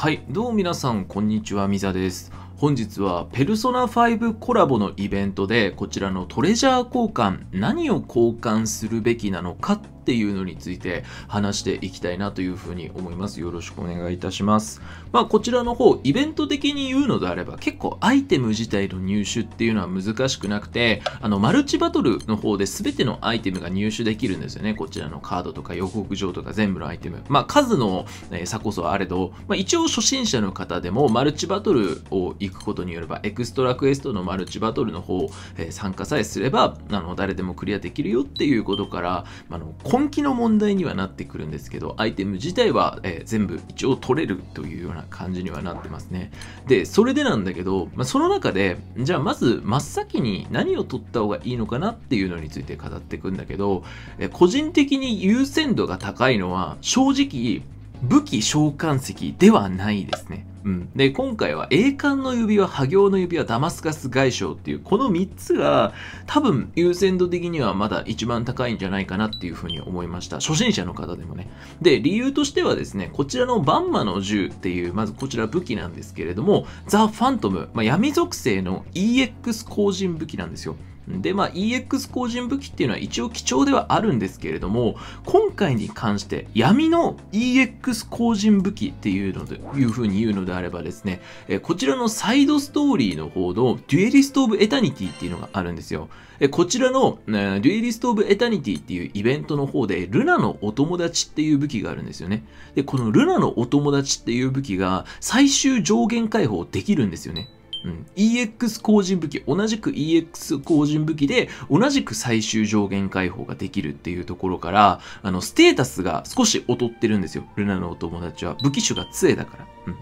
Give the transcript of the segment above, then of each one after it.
はいどうも皆さんこんにちはみざです本日はペルソナ5コラボのイベントでこちらのトレジャー交換何を交換するべきなのかっていうのについて話していきたいなというふうに思います。よろしくお願いいたします。まあ、こちらの方、イベント的に言うのであれば、結構アイテム自体の入手っていうのは難しくなくて、あの、マルチバトルの方で全てのアイテムが入手できるんですよね。こちらのカードとか予告状とか全部のアイテム。まあ、数の差こそあれど、まあ、一応初心者の方でもマルチバトルを行くことによれば、エクストラクエストのマルチバトルの方、え参加さえすれば、あの、誰でもクリアできるよっていうことから、あの、根気の問題にはなってくるんですけど、アイテム自体は、えー、全部一応取れるというような感じにはなってますね。で、それでなんだけど、まあ、その中で、じゃあまず真っ先に何を取った方がいいのかなっていうのについて語っていくんだけど、えー、個人的に優先度が高いのは、正直、武器召喚石ではないですね。うん、で今回は栄冠の指輪破行の指輪ダマスカス外傷っていうこの3つが多分優先度的にはまだ一番高いんじゃないかなっていうふうに思いました初心者の方でもねで理由としてはですねこちらのバンマの銃っていうまずこちら武器なんですけれどもザ・ファントム、まあ、闇属性の EX 工人武器なんですよで、まあ、EX 個人武器っていうのは一応貴重ではあるんですけれども、今回に関して闇の EX 個人武器っていうので、いう風に言うのであればですね、えこちらのサイドストーリーの方のデュエリスト・オブ・エタニティっていうのがあるんですよ。えこちらの、えー、デュエリスト・オブ・エタニティっていうイベントの方で、ルナのお友達っていう武器があるんですよね。で、このルナのお友達っていう武器が最終上限解放できるんですよね。うん、EX 工人武器、同じく EX 工人武器で、同じく最終上限解放ができるっていうところから、あの、ステータスが少し劣ってるんですよ。ルナのお友達は。武器種が杖だから。うん。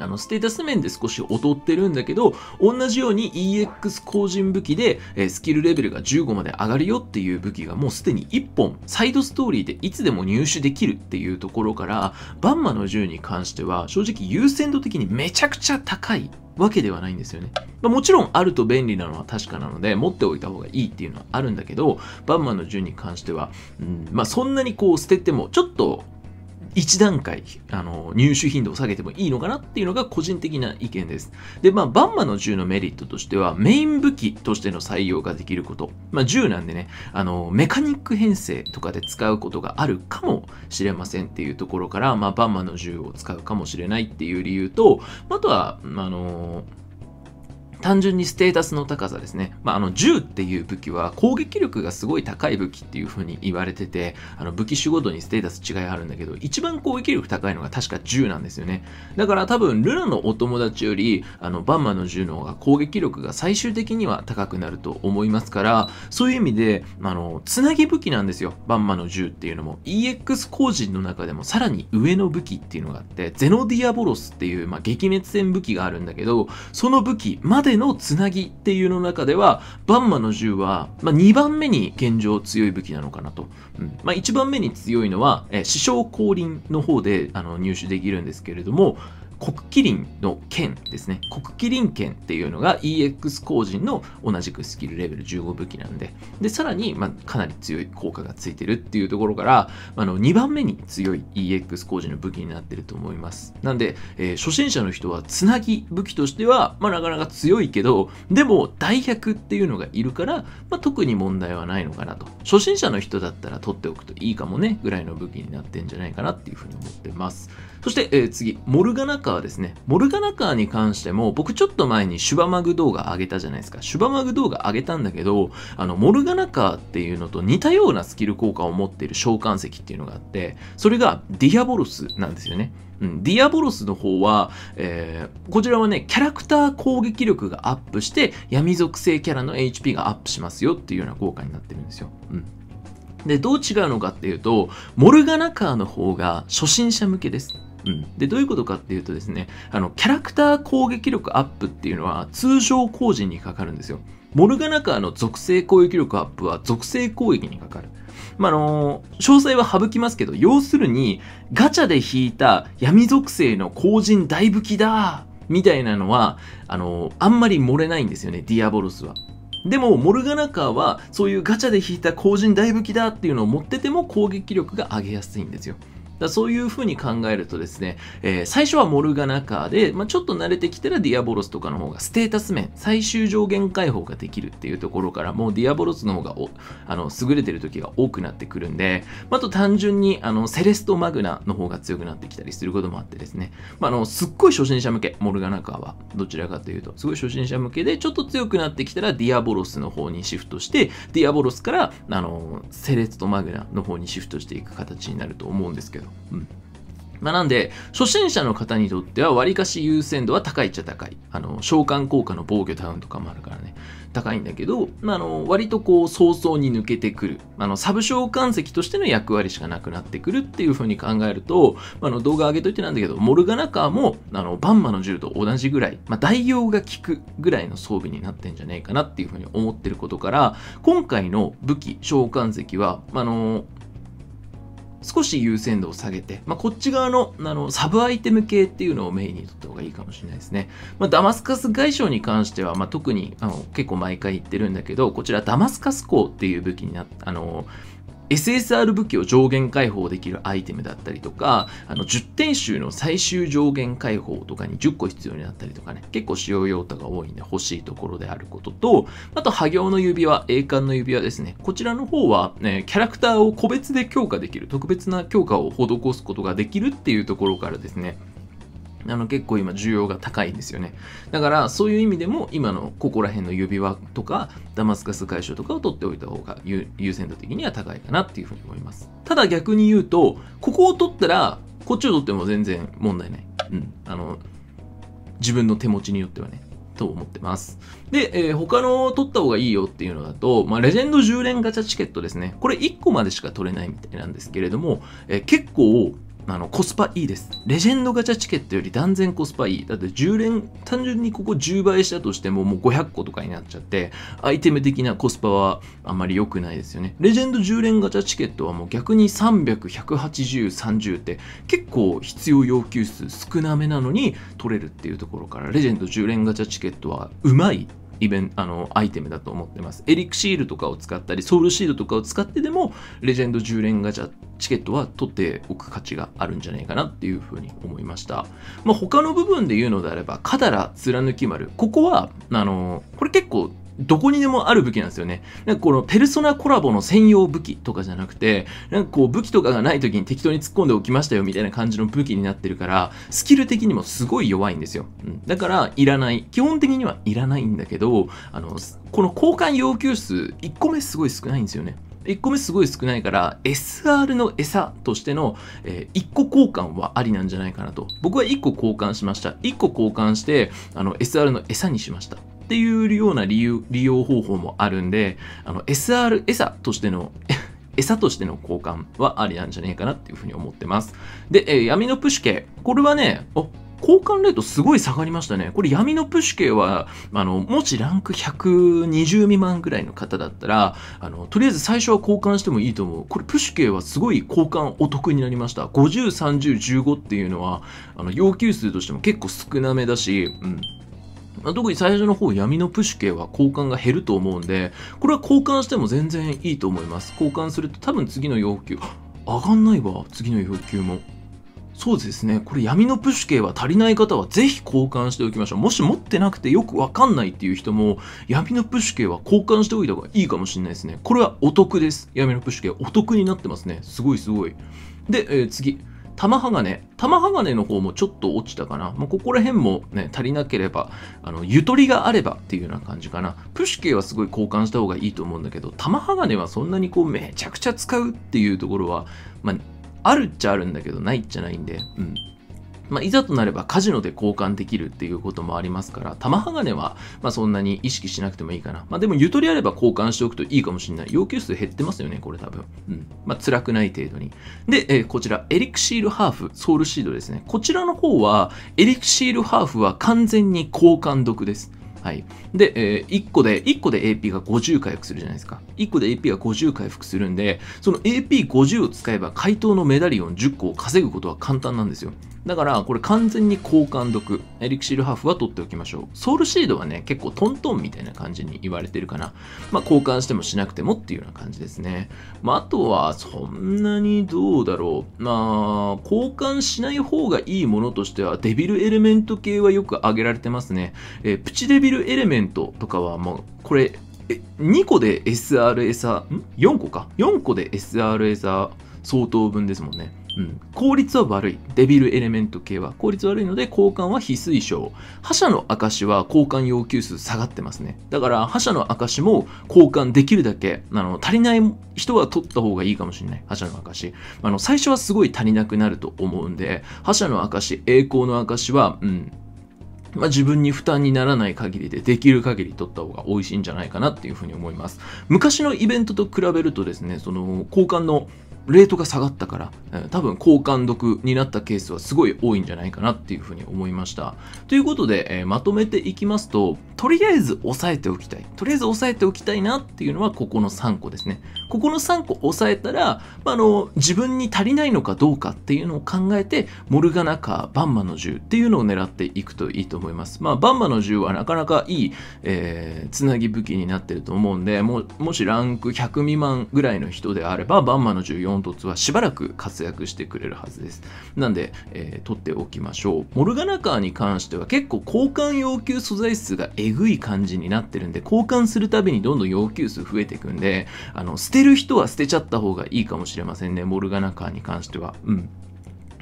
あの、ステータス面で少し劣ってるんだけど、同じように EX 工人武器で、えスキルレベルが15まで上がるよっていう武器がもうすでに1本、サイドストーリーでいつでも入手できるっていうところから、バンマの銃に関しては、正直優先度的にめちゃくちゃ高いわけではないんですよね。まあ、もちろんあると便利なのは確かなので、持っておいた方がいいっていうのはあるんだけど、バンマンの順に関しては、うん、まあ、そんなにこう捨てても、ちょっと1段階あの入手頻度を下げてもいいのかなっていうのが個人的な意見です。で、まあ、バンマの銃のメリットとしてはメイン武器としての採用ができること。まあ、銃なんでね、あのメカニック編成とかで使うことがあるかもしれませんっていうところから、まあ、バンマの銃を使うかもしれないっていう理由と、あとは、あのー単純にステータスの高さですね。まあ、あの、銃っていう武器は攻撃力がすごい高い武器っていう風に言われてて、あの、武器種ごとにステータス違いあるんだけど、一番攻撃力高いのが確か銃なんですよね。だから多分、ルナのお友達より、あの、バンマの銃の方が攻撃力が最終的には高くなると思いますから、そういう意味で、あの、つなぎ武器なんですよ。バンマの銃っていうのも。EX 工人の中でもさらに上の武器っていうのがあって、ゼノディアボロスっていう、まあ、撃滅戦武器があるんだけど、その武器まででのつなぎっていうの中では、バンマの銃は、まあ、2番目に現状強い武器なのかなと。うんまあ、1番目に強いのは、えー、死傷降臨の方であの入手できるんですけれども、国麒麟の剣ですね。国麒麟剣っていうのが EX 工人の同じくスキルレベル15武器なんで、で、さらに、まかなり強い効果がついてるっていうところから、あの、2番目に強い EX 工事の武器になってると思います。なんで、えー、初心者の人は、つなぎ武器としては、まあ、なかなか強いけど、でも、代役っていうのがいるから、まあ、特に問題はないのかなと。初心者の人だったら取っておくといいかもね、ぐらいの武器になってんじゃないかなっていうふうに思ってます。そして、えー、次、モルガナ川ですね。モルガナカーに関しても、僕ちょっと前にシュバマグ動画上げたじゃないですか。シュバマグ動画上げたんだけど、あの、モルガナカーっていうのと似たようなスキル効果を持っている召喚石っていうのがあって、それがディアボロスなんですよね。うん、ディアボロスの方は、えー、こちらはね、キャラクター攻撃力がアップして、闇属性キャラの HP がアップしますよっていうような効果になってるんですよ。うん。で、どう違うのかっていうと、モルガナカーの方が初心者向けです。うん、でどういうことかっていうとですねあのキャラクター攻撃力アップっていうのは通常工事にかかるんですよモルガナカーの属性攻撃力アップは属性攻撃にかかる。まあの詳細は省きますけど、要するに、ガチャで引いた闇属性の工人大武器だみたいなのは、あのあんまり漏れないんですよね、ディアボロスは。でも、モルガナカーは、そういうガチャで引いた工人大武器だっていうのを持ってても攻撃力が上げやすいんですよ。だそういうふうに考えるとですね、えー、最初はモルガナカーで、まあ、ちょっと慣れてきたらディアボロスとかの方がステータス面、最終上限解放ができるっていうところから、もうディアボロスの方があの優れてる時が多くなってくるんで、まあ、と単純にあのセレストマグナの方が強くなってきたりすることもあってですね、まあ、のすっごい初心者向け、モルガナカーはどちらかというと、すごい初心者向けでちょっと強くなってきたらディアボロスの方にシフトして、ディアボロスからあのセレストマグナの方にシフトしていく形になると思うんですけどよ。うんまあ、なんで、初心者の方にとっては、わりかし優先度は高いっちゃ高い。あの、召喚効果の防御ダウンとかもあるからね、高いんだけど、まあ、あの、割とこう、早々に抜けてくる。あの、サブ召喚石としての役割しかなくなってくるっていう風に考えると、まあ、の、動画上げといてなんだけど、モルガナカーも、あの、バンマの銃と同じぐらい、まあ、代用が効くぐらいの装備になってんじゃねえかなっていう風に思ってることから、今回の武器召喚石は、あの、少し優先度を下げて、まあ、こっち側のあのサブアイテム系っていうのをメインにとった方がいいかもしれないですね。まあ、ダマスカス外傷に関しては、まあ、特にあの結構毎回言ってるんだけど、こちらダマスカス港っていう武器になっあの SSR 武器を上限解放できるアイテムだったりとか、あの10点集の最終上限解放とかに10個必要になったりとかね、結構使用用途が多いんで欲しいところであることと、あと、波行の指輪、栄冠の指輪ですね。こちらの方は、ね、キャラクターを個別で強化できる、特別な強化を施すことができるっていうところからですね、あの結構今需要が高いんですよね。だからそういう意味でも今のここら辺の指輪とかダマスカス解消とかを取っておいた方が優先度的には高いかなっていうふうに思います。ただ逆に言うと、ここを取ったらこっちを取っても全然問題ない。うん。あの、自分の手持ちによってはね。と思ってます。で、えー、他の取った方がいいよっていうのだと、まあ、レジェンド10連ガチャチケットですね。これ1個までしか取れないみたいなんですけれども、えー、結構あのコスパいいですレジェンドガチャチケットより断然コスパいいだって10連単純にここ10倍したとしてももう500個とかになっちゃってアイテム的なコスパはあんまり良くないですよねレジェンド10連ガチャチケットはもう逆に30018030って結構必要要求数少なめなのに取れるっていうところからレジェンド10連ガチャチケットはうまいイベンあのアイテムだと思ってますエリクシールとかを使ったりソウルシールとかを使ってでもレジェンド10連ガチャチケットは取っておく価値があるんじゃないかなっていうふうに思いました、まあ、他の部分で言うのであればカダラ貫き丸ここはあのこれ結構どこにでもある武器なんですよね。なんかこのペルソナコラボの専用武器とかじゃなくて、なんかこう武器とかがない時に適当に突っ込んでおきましたよみたいな感じの武器になってるから、スキル的にもすごい弱いんですよ。うん、だから、いらない。基本的にはいらないんだけど、あの、この交換要求数、1個目すごい少ないんですよね。1個目すごい少ないから SR の餌としての、えー、1個交換はありなんじゃないかなと僕は1個交換しました1個交換してあの SR の餌にしましたっていうような利用利用方法もあるんで、あの SR 餌としての餌 としての交換はありなんじゃねえかなっていうふうに思ってます。で、えー、闇のプシュ系。これはね、交換レートすごい下がりましたね。これ闇のプシュ系は、あの、もしランク120未満ぐらいの方だったら、あの、とりあえず最初は交換してもいいと思う。これプシュ系はすごい交換お得になりました。50、30、15っていうのは、あの、要求数としても結構少なめだし、うん。特に最初の方闇のプシュ系は交換が減ると思うんで、これは交換しても全然いいと思います。交換すると多分次の要求、上がんないわ、次の要求も。そうですね。これ闇のプシュ系は足りない方はぜひ交換しておきましょう。もし持ってなくてよくわかんないっていう人も闇のプシュ系は交換しておいた方がいいかもしれないですね。これはお得です。闇のプシュ系お得になってますね。すごいすごい。で、えー、次。玉鋼。玉鋼の方もちょっと落ちたかな。まあ、ここら辺もね、足りなければ、あの、ゆとりがあればっていうような感じかな。プシュケはすごい交換した方がいいと思うんだけど、玉鋼はそんなにこう、めちゃくちゃ使うっていうところは、まあ、あるっちゃあるんだけど、ないっちゃないんで、うん。まあ、いざとなればカジノで交換できるっていうこともありますから、玉鋼は、まあ、そんなに意識しなくてもいいかな。まあ、でもゆとりあれば交換しておくといいかもしれない。要求数減ってますよね、これ多分。うん。まあ、辛くない程度に。で、えー、こちら、エリクシールハーフ、ソウルシードですね。こちらの方は、エリクシールハーフは完全に交換毒です。はい。で、えー、1個で、1個で AP が50回復するじゃないですか。1個で AP が50回復するんで、その AP50 を使えば、怪盗のメダリオン10個を稼ぐことは簡単なんですよ。だから、これ完全に交換毒。エリクシルハーフは取っておきましょう。ソウルシードはね、結構トントンみたいな感じに言われてるかな。まあ、交換してもしなくてもっていうような感じですね。まあ、あとは、そんなにどうだろう。まあ、交換しない方がいいものとしては、デビルエレメント系はよく挙げられてますね。えー、プチデビルエレメントとかはもう、これ、え、2個で s r s ん ?4 個か。4個で s r s 相当分ですもんね。うん、効率は悪い。デビルエレメント系は効率悪いので交換は非推奨。覇者の証は交換要求数下がってますね。だから覇者の証も交換できるだけ、あの、足りない人は取った方がいいかもしれない。覇者の証。あの、最初はすごい足りなくなると思うんで、覇者の証、栄光の証は、うん、まあ、自分に負担にならない限りでできる限り取った方が美味しいんじゃないかなっていうふうに思います。昔のイベントと比べるとですね、その交換のレートが下がったから、多分高感毒になったケースはすごい多いんじゃないかなっていうふうに思いました。ということで、えー、まとめていきますと、とりあえず押さえておきたい。とりあえず押さえておきたいなっていうのはここの3個ですね。ここの3個押さえたら、まあ、あの、自分に足りないのかどうかっていうのを考えて、モルガナカー、バンマの銃っていうのを狙っていくといいと思います。まあ、バンマの銃はなかなかいい、えー、つなぎ武器になってると思うんで、ももしランク100未満ぐらいの人であれば、バンマの銃4ントツはしばらく活躍してくれるはずです。なんで、えー、取っておきましょう。モルガナカーに関しては結構交換要求素材数がえぐい感じになってるんで、交換するたびにどんどん要求数増えていくんで、あの、捨てる人は捨てちゃった方がいいかもしれませんね、モルガナカーに関しては。うん。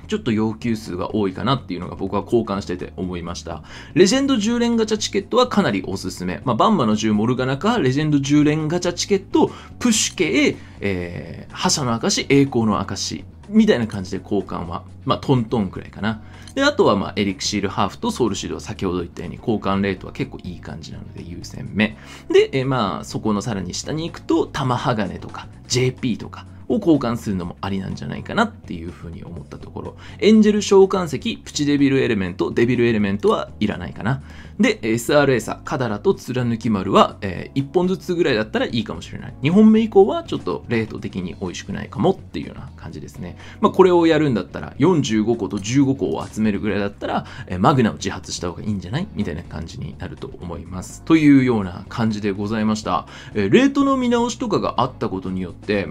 ちょっと要求数が多いかなっていうのが僕は交換してて思いました。レジェンド10連ガチャチケットはかなりおすすめ。まあ、バンマの10モルガナか、レジェンド10連ガチャチケット、プッシュ系、えー、覇者の証、栄光の証みたいな感じで交換は、まあ、トントンくらいかな。で、あとは、まあ、エリクシールハーフとソウルシールは先ほど言ったように交換レートは結構いい感じなので優先目。で、えまあ、そこのさらに下に行くと、玉鋼とか JP とか、を交換するのもありなんじゃないかなっていうふうに思ったところ、エンジェル召喚石、プチデビルエレメント、デビルエレメントはいらないかな。で、SR a サ、カダラと貫き丸は、えー、1本ずつぐらいだったらいいかもしれない。2本目以降はちょっとレート的に美味しくないかもっていうような感じですね。まあ、これをやるんだったら、45個と15個を集めるぐらいだったら、えー、マグナを自発した方がいいんじゃないみたいな感じになると思います。というような感じでございました。えー、レートの見直しとかがあったことによって、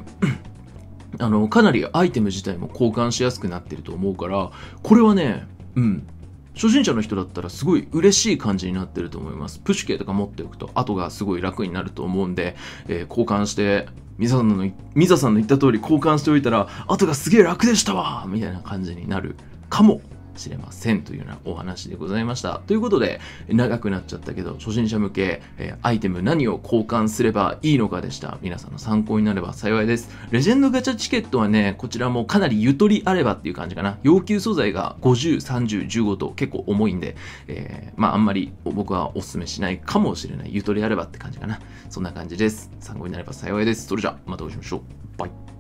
あの、かなりアイテム自体も交換しやすくなってると思うから、これはね、うん、初心者の人だったらすごい嬉しい感じになってると思います。プッシュ系とか持っておくと後がすごい楽になると思うんで、えー、交換して、ミザさんの、ミザさんの言った通り交換しておいたら、後がすげえ楽でしたわみたいな感じになるかもしれませんというようなお話でございました。ということで、長くなっちゃったけど、初心者向け、えー、アイテム何を交換すればいいのかでした。皆さんの参考になれば幸いです。レジェンドガチャチケットはね、こちらもかなりゆとりあればっていう感じかな。要求素材が50、30、15と結構重いんで、えー、まああんまり僕はお勧めしないかもしれない。ゆとりあればって感じかな。そんな感じです。参考になれば幸いです。それじゃあ、またお会いしましょう。バイ。